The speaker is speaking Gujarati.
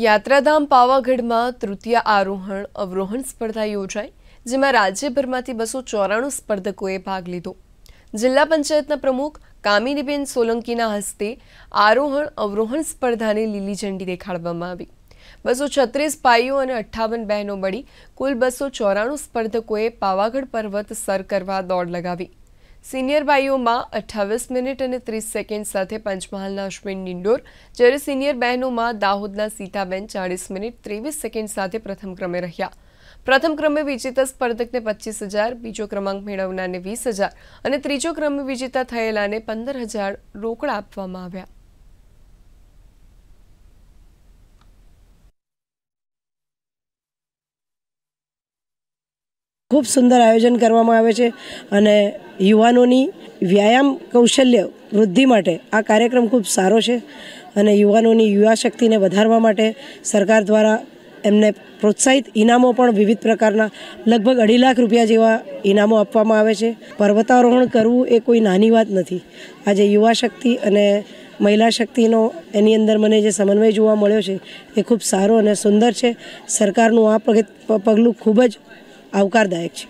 યાત્રાધામ પાવાગઢમાં તૃતીય આરોહણ અવરોહણ સ્પર્ધા યોજાઈ જેમાં રાજ્યભરમાંથી બસો ચોરાણું સ્પર્ધકોએ ભાગ લીધો જિલ્લા પંચાયતના પ્રમુખ કામિનીબેન સોલંકીના હસ્તે આરોહણ અવરોહણ સ્પર્ધાને લીલી ઝંડી દેખાડવામાં આવી બસો છત્રીસ ભાઈઓ અને અઠ્ઠાવન બહેનો મળી કુલ બસો ચોરાણું સ્પર્ધકોએ પાવાગઢ પર્વત સર કરવા દોડ લગાવી સિનિયર ભાઈઓમાં અઠ્ઠાવીસ મિનિટ અને ત્રીસ સેકન્ડ સાથે પંચમહાલના અશ્વિન નિંડોર જ્યારે સિનિયર બહેનોમાં દાહોદના સીતાબેન ચાળીસ મિનિટ ત્રેવીસ સેકન્ડ સાથે પ્રથમ ક્રમે રહ્યા પ્રથમ ક્રમે વિજેતા સ્પર્ધકને પચીસ હજાર બીજો ક્રમાંક મેળવનારને વીસ હજાર અને ત્રીજો ક્રમે વિજેતા થયેલાને પંદર હજાર રોકડા આપવામાં આવ્યા ખૂબ સુંદર આયોજન કરવામાં આવે છે અને યુવાનોની વ્યાયામ કૌશલ્ય વૃદ્ધિ માટે આ કાર્યક્રમ ખૂબ સારો છે અને યુવાનોની યુવા શક્તિને વધારવા માટે સરકાર દ્વારા એમને પ્રોત્સાહિત ઇનામો પણ વિવિધ પ્રકારના લગભગ અઢી લાખ રૂપિયા જેવા ઇનામો આપવામાં આવે છે પર્વતારોહણ કરવું એ કોઈ નાની વાત નથી આજે યુવા શક્તિ અને મહિલા શક્તિનો એની અંદર મને જે સમન્વય જોવા મળ્યો છે એ ખૂબ સારો અને સુંદર છે સરકારનું આ પગલું ખૂબ જ ao Kardec.